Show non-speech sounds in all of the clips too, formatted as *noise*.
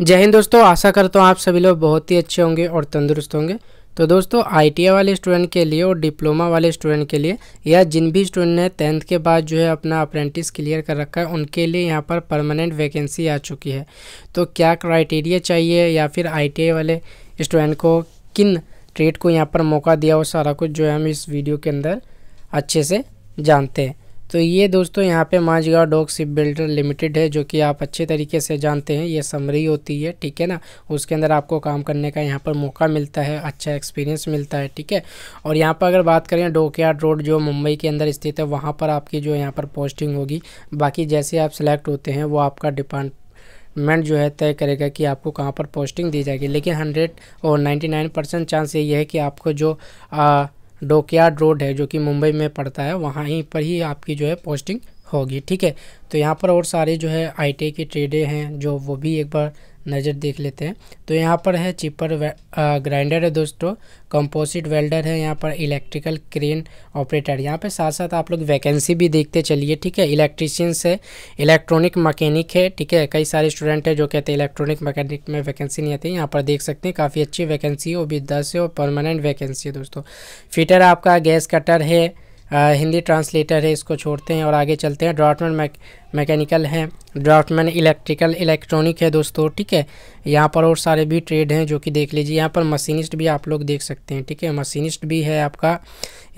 जय हिंद दोस्तों आशा करता हूँ आप सभी लोग बहुत ही अच्छे होंगे और तंदुरुस्त होंगे तो दोस्तों आई वाले स्टूडेंट के लिए और डिप्लोमा वाले स्टूडेंट के लिए या जिन भी स्टूडेंट ने टेंथ के बाद जो है अपना अप्रेंटिस क्लियर कर रखा है उनके लिए यहाँ पर परमानेंट वैकेंसी आ चुकी है तो क्या क्राइटेरिया चाहिए या फिर आई वाले स्टूडेंट को किन ट्रेड को यहाँ पर मौका दिया वो सारा कुछ जो है हम इस वीडियो के अंदर अच्छे से जानते हैं तो ये दोस्तों यहाँ पे Mazagon dock ship builder limited है जो कि आप अच्छे तरीके से जानते हैं ये समरी होती है ठीक है ना उसके अंदर आपको काम करने का यहाँ पर मौका मिलता है अच्छा एक्सपीरियंस मिलता है ठीक है और यहाँ पर अगर बात करें डोकयार्ड रोड जो मुंबई के अंदर स्थित है वहाँ पर आपकी जो यहाँ पर पोस्टिंग होगी बाकी जैसे आप सिलेक्ट होते हैं वो आपका डिपार्ट गवर्नमेंट जो है तय करेगा कि आपको कहाँ पर पोस्टिंग दी जाएगी लेकिन हंड्रेड और नाइन्टी नाइन परसेंट चांस यही है कि आपको जो आ, डोकयार्ड रोड है जो कि मुंबई में पड़ता है वहाँ ही पर ही आपकी जो है पोस्टिंग होगी ठीक है तो यहाँ पर और सारे जो है आई की ट्रेडें हैं जो वो भी एक बार नज़र देख लेते हैं तो यहाँ पर है चिपर ग्राइंडर है दोस्तों कंपोजिट वेल्डर है यहाँ पर इलेक्ट्रिकल क्रेन ऑपरेटर यहाँ पे साथ साथ आप लोग वैकेंसी भी देखते चलिए ठीक है इलेक्ट्रीशियंस है इलेक्ट्रॉनिक मकैनिक है ठीक है कई सारे स्टूडेंट है जो कहते हैं इलेक्ट्रॉनिक मकैनिक में वैकेंसी नहीं आती यहाँ पर देख सकते हैं काफ़ी अच्छी वैकेंसी है वो भी दस है और परमानेंट वैकेंसी है दोस्तों फिटर आपका गैस कटर है हिंदी ट्रांसलेटर है इसको छोड़ते हैं और आगे चलते हैं ड्राफ्टमैन मैकेनिकल है ड्राफ्टमैन इलेक्ट्रिकल इलेक्ट्रॉनिक है दोस्तों ठीक है यहाँ पर और सारे भी ट्रेड हैं जो कि देख लीजिए यहाँ पर मशीनिस्ट भी आप लोग देख सकते हैं ठीक है मशीनिस्ट भी है आपका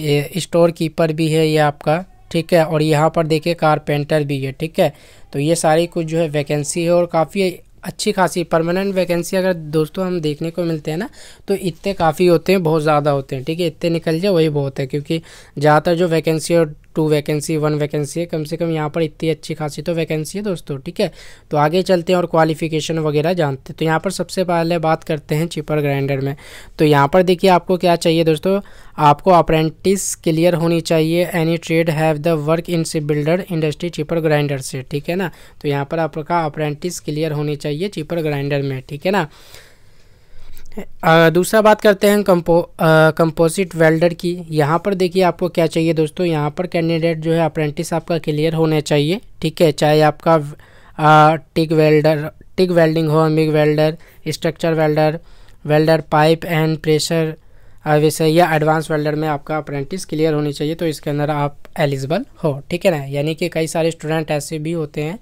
इस्टोर कीपर भी है ये आपका ठीक है और यहाँ पर देखिए कारपेंटर भी है ठीक है तो ये सारी कुछ जो है वैकेंसी है और काफ़ी अच्छी खासी परमानेंट वैकेंसी अगर दोस्तों हम देखने को मिलते हैं ना तो इतने काफ़ी होते हैं बहुत ज़्यादा होते हैं ठीक है इतने निकल जाए वही बहुत है क्योंकि ज़्यादातर जो वैकेंसी और टू वैकेंसी वन वैकेंसी है कम से कम यहाँ पर इतनी अच्छी खासी तो वैकेंसी है दोस्तों ठीक है तो आगे चलते हैं और क्वालिफिकेशन वगैरह जानते हैं तो यहाँ पर सबसे पहले बात करते हैं चिपर ग्राइंडर में तो यहाँ पर देखिए आपको क्या चाहिए दोस्तों आपको अप्रेंटिस क्लियर होनी चाहिए any trade have the work in sea builder industry chipper grinder से ठीक है ना तो यहाँ पर आपका अप्रेंटिस क्लियर होनी चाहिए चिपर ग्राइंडर में ठीक है ना दूसरा बात करते हैं कंपो कंपोजिट वेल्डर की यहाँ पर देखिए आपको क्या चाहिए दोस्तों यहाँ पर कैंडिडेट जो है अप्रेंटिस आपका क्लियर होने चाहिए ठीक है चाहे आपका आ, टिक वेल्डर टिक वेल्डिंग हो MIG welder structure welder welder pipe and pressure वैसे यह एडवांस वेल्डर में आपका अप्रेंटिस क्लियर होनी चाहिए तो इसके अंदर आप एलिजिबल हो ठीक है ना यानी कि कई सारे स्टूडेंट ऐसे भी होते हैं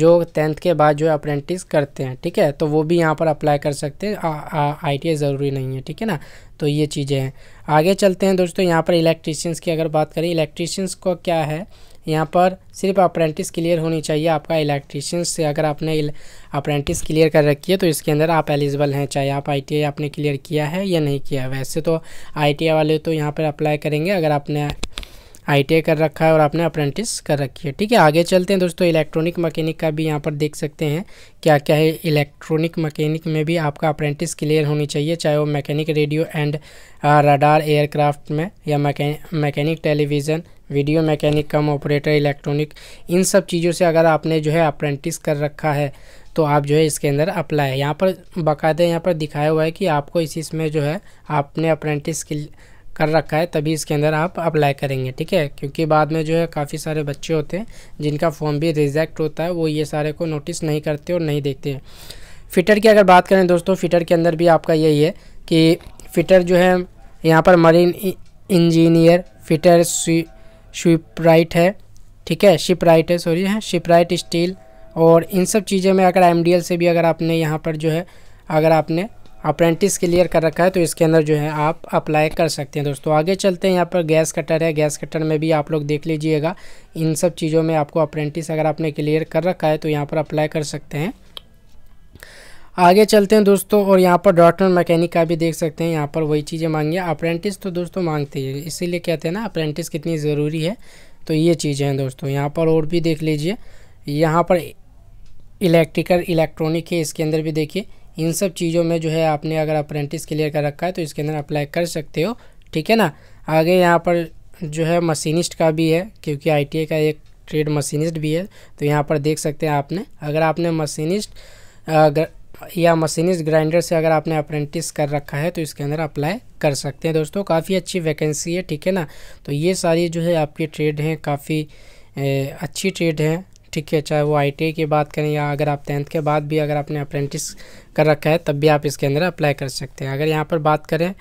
जो टेंथ के बाद जो है अप्रेंटिस करते हैं ठीक है तो वो भी यहाँ पर अप्लाई कर सकते हैं आई टी ज़रूरी नहीं है ठीक है ना तो ये चीज़ें हैं आगे चलते हैं दोस्तों यहाँ पर इलेक्ट्रीशियंस की अगर बात करें इलेक्ट्रीशियंस को क्या है यहाँ पर सिर्फ अप्रेंटिस क्लियर होनी चाहिए आपका इलेक्ट्रीशियंस से अगर आपने अप्रेंटिस क्लियर कर रखी है तो इसके अंदर आप एलिजिबल हैं चाहे आप आई आपने क्लियर किया है या नहीं किया वैसे तो आई वाले तो यहाँ पर अप्लाई करेंगे अगर आपने आई कर रखा है और आपने अप्रेंटिस कर रखी है ठीक है आगे चलते हैं दोस्तों इलेक्ट्रॉनिक मकैनिक का भी यहाँ पर देख सकते हैं क्या क्या है इलेक्ट्रॉनिक मकैनिक में भी आपका अप्रेंटिस क्लियर होनी चाहिए चाहे वो mechanic radio and radar aircraft में या mechanic television video mechanic cum operator electronic इन सब चीज़ों से अगर आपने जो है अप्रेंटिस कर रखा है तो आप जो है इसके अंदर अप्लाई है यहाँ पर बाकायदा यहाँ पर दिखाया हुआ है कि आपको इसी इसमें जो है आपने अप्रेंटिस कर रखा है तभी इसके अंदर आप अप्लाई करेंगे ठीक है क्योंकि बाद में जो है काफ़ी सारे बच्चे होते हैं जिनका फॉर्म भी रिजेक्ट होता है वो ये सारे को नोटिस नहीं करते और नहीं देखते हैं फिटर की अगर बात करें दोस्तों फिटर के अंदर भी आपका यही है कि फिटर जो है यहाँ पर मरीन इंजीनियर फिटर शिपराइट है ठीक है शिपराइट है सॉरी है शिपराइट स्टील और इन सब चीज़ों में अगर एम से भी अगर आपने यहाँ पर जो है अगर आपने अप्रेंटिस क्लियर कर रखा है तो इसके अंदर जो है आप अप्लाई कर सकते हैं दोस्तों आगे चलते हैं यहाँ पर गैस कटर है गैस कटर में भी आप लोग देख लीजिएगा इन सब चीज़ों में आपको अप्रेंटिस अगर आपने क्लियर कर रखा है तो यहाँ पर अप्लाई कर सकते हैं आगे चलते हैं दोस्तों और यहाँ पर डॉक्टर मैकेनिक का भी देख सकते हैं यहाँ पर वही चीज़ें मांगी अप्रेंटिस तो दोस्तों मांगते ही इसीलिए कहते हैं ना अप्रेंटिस कितनी ज़रूरी है तो ये चीज़ें हैं दोस्तों यहाँ पर और भी देख लीजिए यहाँ पर इलेक्ट्रिकल इलेक्ट्रॉनिक है इसके अंदर भी देखिए इन सब चीज़ों में जो है आपने अगर अप्रेंटिस क्लियर कर रखा है तो इसके अंदर अप्लाई कर सकते हो ठीक है ना आगे यहाँ पर जो है मशीनिस्ट का भी है क्योंकि आई का एक ट्रेड मशीनिस्ट भी है तो यहाँ पर देख सकते हैं आपने अगर आपने मशीनिस्ट या मशीनिस्ट ग्राइंडर से अगर आपने अप्रेंटिस कर रखा है तो इसके अंदर अप्लाई कर सकते हैं दोस्तों काफ़ी अच्छी वैकेंसी है ठीक है ना तो ये सारी जो है आपकी ट्रेड हैं काफ़ी अच्छी ट्रेड हैं ठीक है चाहे वो आई की बात करें या अगर आप टेंथ के बाद भी अगर आपने अप्रेंटिस कर रखा है तब भी आप इसके अंदर अप्लाई कर सकते हैं अगर यहाँ पर बात करें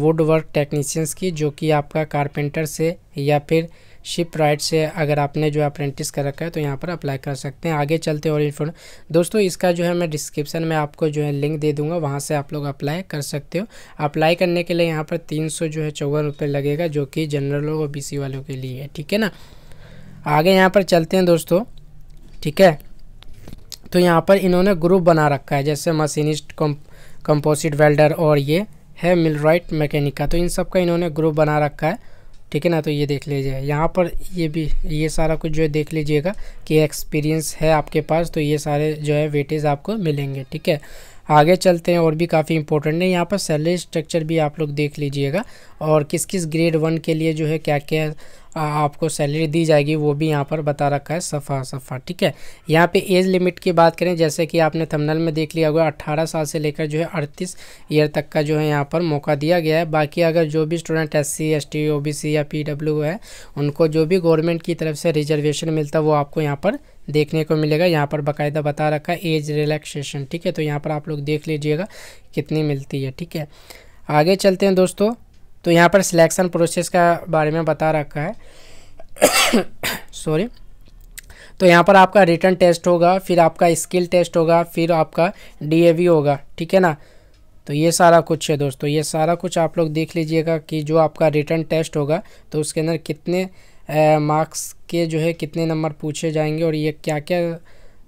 वुड वर्क टेक्नीशियंस की जो कि आपका कारपेंटर से या फिर शिप राइट से अगर आपने जो अप्रेंटिस कर रखा है तो यहाँ पर अप्लाई कर सकते हैं आगे चलते और इन्फॉर्म दोस्तों इसका जो है मैं डिस्क्रिप्शन में आपको जो है लिंक दे दूंगा वहाँ से आप लोग अप्लाई कर सकते हो अप्लाई करने के लिए यहाँ पर तीन सौ जो है चौवन रुपये लगेगा जो कि जनरल और बी वालों के लिए है ठीक है ना आगे यहाँ पर चलते हैं दोस्तों ठीक है तो यहाँ पर इन्होंने ग्रुप बना रखा है जैसे मशीनिस्ट कंपोजिट वेल्डर और ये है मिलराइट मैकेनिका तो इन सब का इन्होंने ग्रुप बना रखा है ठीक है ना तो ये देख लीजिए यहाँ पर ये भी ये सारा कुछ जो है देख लीजिएगा कि एक्सपीरियंस है आपके पास तो ये सारे जो है वेटेज आपको मिलेंगे ठीक है आगे चलते हैं और भी काफ़ी इंपॉर्टेंट है यहाँ पर सैलरी स्ट्रक्चर भी आप लोग देख लीजिएगा और किस किस ग्रेड वन के लिए जो है क्या क्या आपको सैलरी दी जाएगी वो भी यहाँ पर बता रखा है सफ़ा सफ़ा ठीक है यहाँ पे एज लिमिट की बात करें जैसे कि आपने थंबनेल में देख लिया होगा 18 साल से लेकर जो है 38 ईयर तक का जो है यहाँ पर मौका दिया गया है बाकी अगर जो भी student S C S T O B C या पी डब्ल्यू है उनको जो भी गवर्नमेंट की तरफ से रिजर्वेशन मिलता है वो आपको यहाँ पर देखने को मिलेगा यहाँ पर बाकायदा बता रखा है एज रिलैक्सेशन ठीक है तो यहाँ पर आप लोग देख लीजिएगा कितनी मिलती है ठीक है आगे चलते हैं दोस्तों तो यहाँ पर सिलेक्शन प्रोसेस का बारे में बता रखा है सॉरी *coughs* तो यहाँ पर आपका रिटर्न टेस्ट होगा फिर आपका स्किल टेस्ट होगा फिर आपका डी होगा ठीक है ना तो ये सारा कुछ है दोस्तों ये सारा कुछ आप लोग देख लीजिएगा कि जो आपका रिटर्न टेस्ट होगा तो उसके अंदर कितने मार्क्स के जो है कितने नंबर पूछे जाएंगे और ये क्या क्या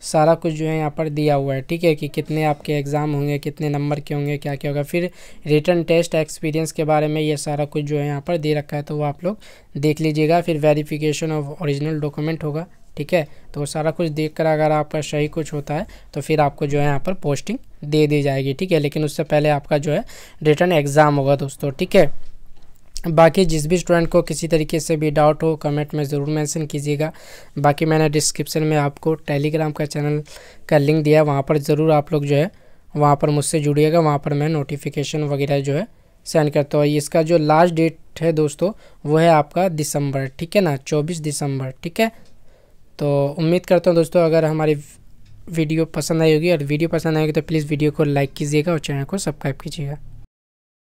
सारा कुछ जो है यहाँ पर दिया हुआ है ठीक है कि कितने आपके एग्ज़ाम होंगे कितने नंबर के होंगे क्या क्या होगा फिर रिटर्न टेस्ट एक्सपीरियंस के बारे में ये सारा कुछ जो है यहाँ पर दे रखा है तो वो आप लोग देख लीजिएगा फिर वेरिफिकेशन ऑफ ओरिजिनल डॉक्यूमेंट होगा ठीक है तो सारा कुछ देख कर अगर आपका सही कुछ होता है तो फिर आपको जो है यहाँ पर पोस्टिंग दे दी जाएगी ठीक है लेकिन उससे पहले आपका जो है रिटर्न एग्ज़ाम होगा दोस्तों ठीक है बाकी जिस भी स्टूडेंट को किसी तरीके से भी डाउट हो कमेंट में ज़रूर मेंशन कीजिएगा बाकी मैंने डिस्क्रिप्शन में आपको टेलीग्राम का चैनल का लिंक दिया वहाँ पर ज़रूर आप लोग जो है वहाँ पर मुझसे जुड़िएगा वहाँ पर मैं नोटिफिकेशन वगैरह जो है सेंड करता हूँ इसका जो लास्ट डेट है दोस्तों वो है आपका दिसंबर ठीक है ना चौबीस दिसंबर ठीक है तो उम्मीद करता हूँ दोस्तों अगर हमारी वीडियो पसंद आई होगी और वीडियो पसंद आएगी तो प्लीज़ वीडियो को लाइक कीजिएगा और चैनल को सब्सक्राइब कीजिएगा